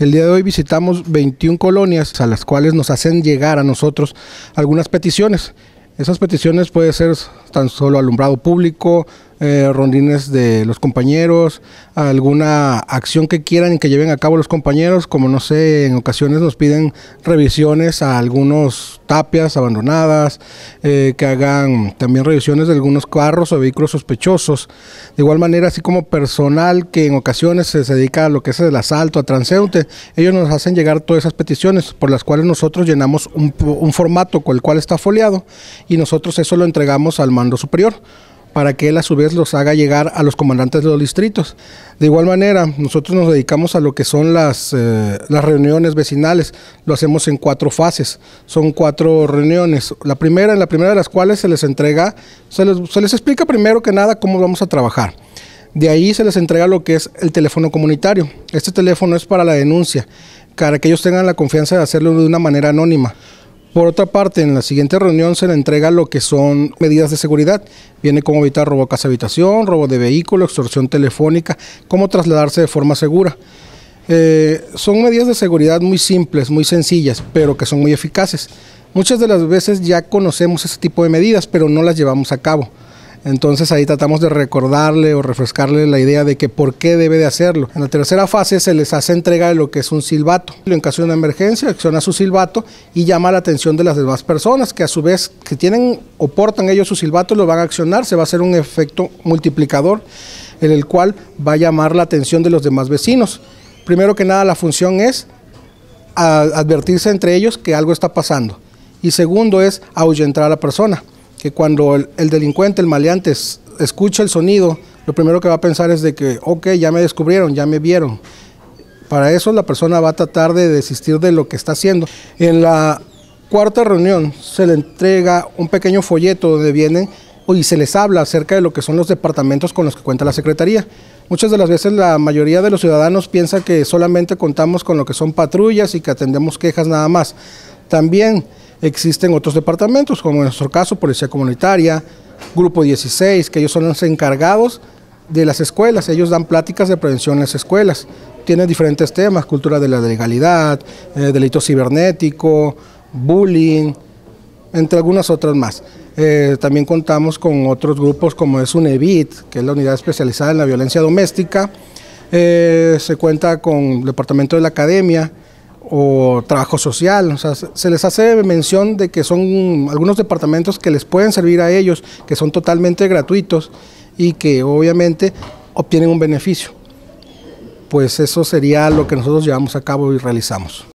El día de hoy visitamos 21 colonias a las cuales nos hacen llegar a nosotros algunas peticiones. Esas peticiones pueden ser tan solo alumbrado público, eh, rondines de los compañeros, alguna acción que quieran que lleven a cabo los compañeros, como no sé, en ocasiones nos piden revisiones a algunos tapias abandonadas, eh, que hagan también revisiones de algunos carros o vehículos sospechosos. De igual manera, así como personal que en ocasiones se dedica a lo que es el asalto a transeúnte, ellos nos hacen llegar todas esas peticiones por las cuales nosotros llenamos un, un formato con el cual está foliado y nosotros eso lo entregamos al mando superior para que él a su vez los haga llegar a los comandantes de los distritos. De igual manera, nosotros nos dedicamos a lo que son las, eh, las reuniones vecinales. Lo hacemos en cuatro fases. Son cuatro reuniones. La primera, en la primera de las cuales se les entrega, se les, se les explica primero que nada cómo vamos a trabajar. De ahí se les entrega lo que es el teléfono comunitario. Este teléfono es para la denuncia, para que ellos tengan la confianza de hacerlo de una manera anónima. Por otra parte, en la siguiente reunión se le entrega lo que son medidas de seguridad. Viene como evitar robo a casa habitación, robo de vehículo, extorsión telefónica, cómo trasladarse de forma segura. Eh, son medidas de seguridad muy simples, muy sencillas, pero que son muy eficaces. Muchas de las veces ya conocemos ese tipo de medidas, pero no las llevamos a cabo. Entonces ahí tratamos de recordarle o refrescarle la idea de que por qué debe de hacerlo. En la tercera fase se les hace entrega de lo que es un silbato. En caso de una emergencia, acciona su silbato y llama la atención de las demás personas que a su vez que tienen o portan ellos su silbato lo van a accionar, se va a hacer un efecto multiplicador en el cual va a llamar la atención de los demás vecinos. Primero que nada la función es advertirse entre ellos que algo está pasando y segundo es ahuyentar a la persona que cuando el, delincuente, el maleante, escucha el sonido, lo primero que va a pensar es de que, ok, ya me descubrieron, ya me vieron. Para eso la persona va a tratar de desistir de lo que está haciendo. En la cuarta reunión se le entrega un pequeño folleto donde vienen y se les habla acerca de lo que son los departamentos con los que cuenta la Secretaría. Muchas de las veces la mayoría de los ciudadanos piensa que solamente contamos con lo que son patrullas y que atendemos quejas nada más. También existen otros departamentos, como en nuestro caso Policía Comunitaria, Grupo 16, que ellos son los encargados de las escuelas, ellos dan pláticas de prevención en las escuelas, tienen diferentes temas, cultura de la legalidad, eh, delito cibernético, bullying, entre algunas otras más. Eh, también contamos con otros grupos como es UNEVIT, que es la unidad especializada en la violencia doméstica, eh, se cuenta con el Departamento de la Academia, o trabajo social. se les hace mención de que son algunos departamentos que les pueden servir a ellos, que son totalmente gratuitos y que obviamente obtienen un beneficio. Pues eso sería lo que nosotros llevamos a cabo y realizamos.